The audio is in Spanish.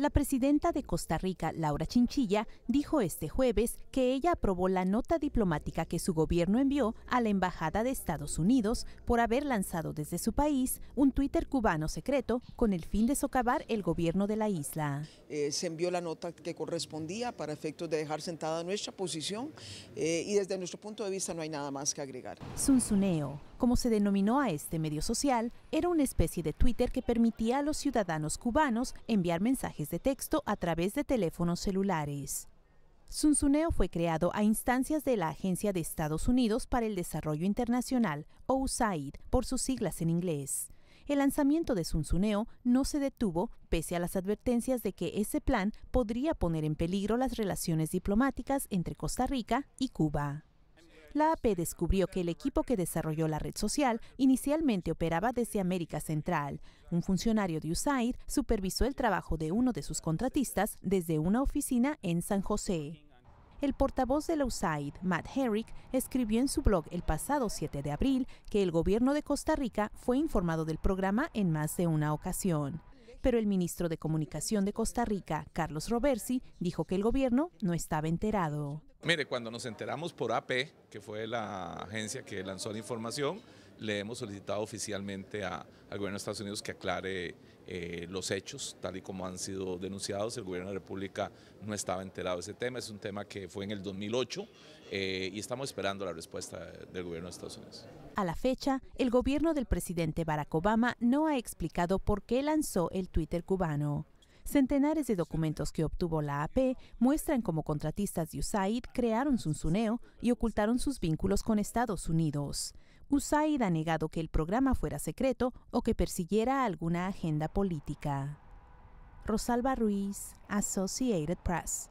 La presidenta de Costa Rica, Laura Chinchilla, dijo este jueves que ella aprobó la nota diplomática que su gobierno envió a la Embajada de Estados Unidos por haber lanzado desde su país un Twitter cubano secreto con el fin de socavar el gobierno de la isla. Eh, se envió la nota que correspondía para efectos de dejar sentada nuestra posición eh, y desde nuestro punto de vista no hay nada más que agregar como se denominó a este medio social, era una especie de Twitter que permitía a los ciudadanos cubanos enviar mensajes de texto a través de teléfonos celulares. Sunsuneo fue creado a instancias de la Agencia de Estados Unidos para el Desarrollo Internacional, o USAID, por sus siglas en inglés. El lanzamiento de Sunsuneo no se detuvo pese a las advertencias de que ese plan podría poner en peligro las relaciones diplomáticas entre Costa Rica y Cuba la AP descubrió que el equipo que desarrolló la red social inicialmente operaba desde América Central. Un funcionario de USAID supervisó el trabajo de uno de sus contratistas desde una oficina en San José. El portavoz de la USAID, Matt Herrick, escribió en su blog el pasado 7 de abril que el gobierno de Costa Rica fue informado del programa en más de una ocasión pero el ministro de Comunicación de Costa Rica, Carlos Robersi, dijo que el gobierno no estaba enterado. Mire, cuando nos enteramos por AP, que fue la agencia que lanzó la información, le hemos solicitado oficialmente al gobierno de Estados Unidos que aclare eh, los hechos, tal y como han sido denunciados. El gobierno de la República no estaba enterado de ese tema, es un tema que fue en el 2008 eh, y estamos esperando la respuesta del gobierno de Estados Unidos. A la fecha, el gobierno del presidente Barack Obama no ha explicado por qué lanzó el Twitter cubano. Centenares de documentos que obtuvo la AP muestran cómo contratistas de USAID crearon Sunsuneo y ocultaron sus vínculos con Estados Unidos. USAID ha negado que el programa fuera secreto o que persiguiera alguna agenda política. Rosalba Ruiz, Associated Press.